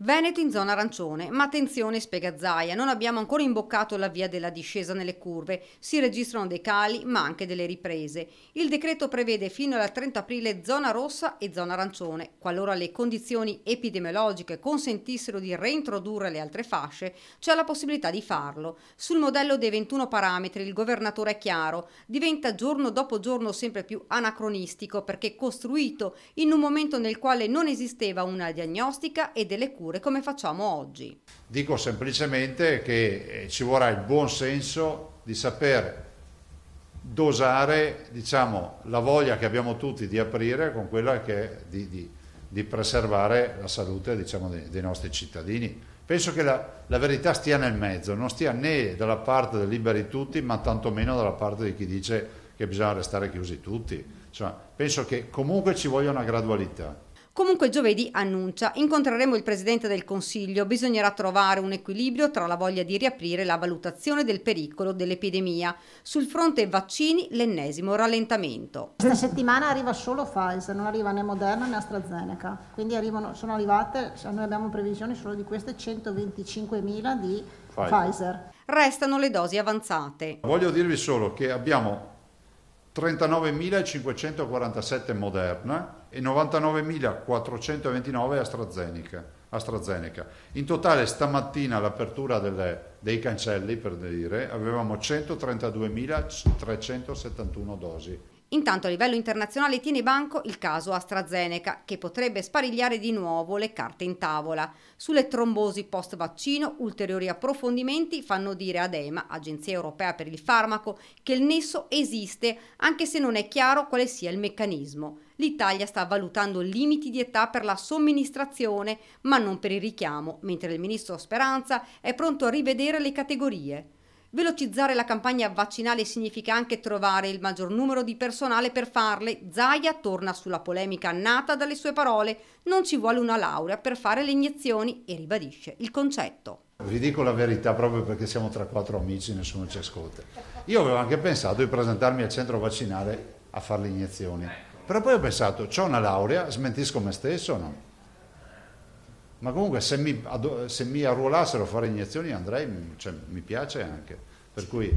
Veneto in zona arancione, ma attenzione spiega Zaia, non abbiamo ancora imboccato la via della discesa nelle curve, si registrano dei cali ma anche delle riprese. Il decreto prevede fino al 30 aprile zona rossa e zona arancione, qualora le condizioni epidemiologiche consentissero di reintrodurre le altre fasce, c'è la possibilità di farlo. Sul modello dei 21 parametri il governatore è chiaro, diventa giorno dopo giorno sempre più anacronistico perché costruito in un momento nel quale non esisteva una diagnostica e delle cure cure, come facciamo oggi? Dico semplicemente che eh, ci vorrà il buon senso di saper dosare diciamo, la voglia che abbiamo tutti di aprire con quella che è di, di, di preservare la salute diciamo, dei, dei, nostri cittadini. Penso che la, la, verità stia nel mezzo, non stia né dalla parte del liberi tutti, ma tantomeno dalla parte di chi dice che bisogna restare chiusi tutti. Insomma, penso che comunque ci voglia una gradualità. Comunque giovedì annuncia, incontreremo il Presidente del Consiglio, bisognerà trovare un equilibrio tra la voglia di riaprire la valutazione del pericolo dell'epidemia. Sul fronte vaccini l'ennesimo rallentamento. Questa settimana arriva solo Pfizer, non arriva né Moderna né AstraZeneca, quindi arrivano, sono arrivate, cioè noi abbiamo previsioni solo di queste 125.000 di Pfizer. Pfizer. Restano le dosi avanzate. Voglio dirvi solo che abbiamo 39.547 Moderna e 99.429 AstraZeneca, AstraZeneca. In totale stamattina all'apertura delle, dei cancelli, per dire, avevamo 132.371 dosi. Intanto a livello internazionale tiene banco il caso AstraZeneca, che potrebbe sparigliare di nuovo le carte in tavola. Sulle trombosi post vaccino ulteriori approfondimenti fanno dire ad EMA, Agenzia Europea per il Farmaco, che il nesso esiste anche se non è chiaro quale sia il meccanismo. L'Italia sta valutando limiti di età per la somministrazione ma non per il richiamo, mentre il ministro Speranza è pronto a rivedere le categorie. Velocizzare la campagna vaccinale significa anche trovare il maggior numero di personale per farle. Zaia torna sulla polemica nata dalle sue parole. Non ci vuole una laurea per fare le iniezioni e ribadisce il concetto. Vi dico la verità proprio perché siamo tra quattro amici, e nessuno ci ascolta. Io avevo anche pensato di presentarmi al centro vaccinale a fare le iniezioni. Però poi ho pensato, ho una laurea, smentisco me stesso o no? ma comunque se mi, se mi arruolassero a fare iniezioni andrei, cioè, mi piace anche. Per cui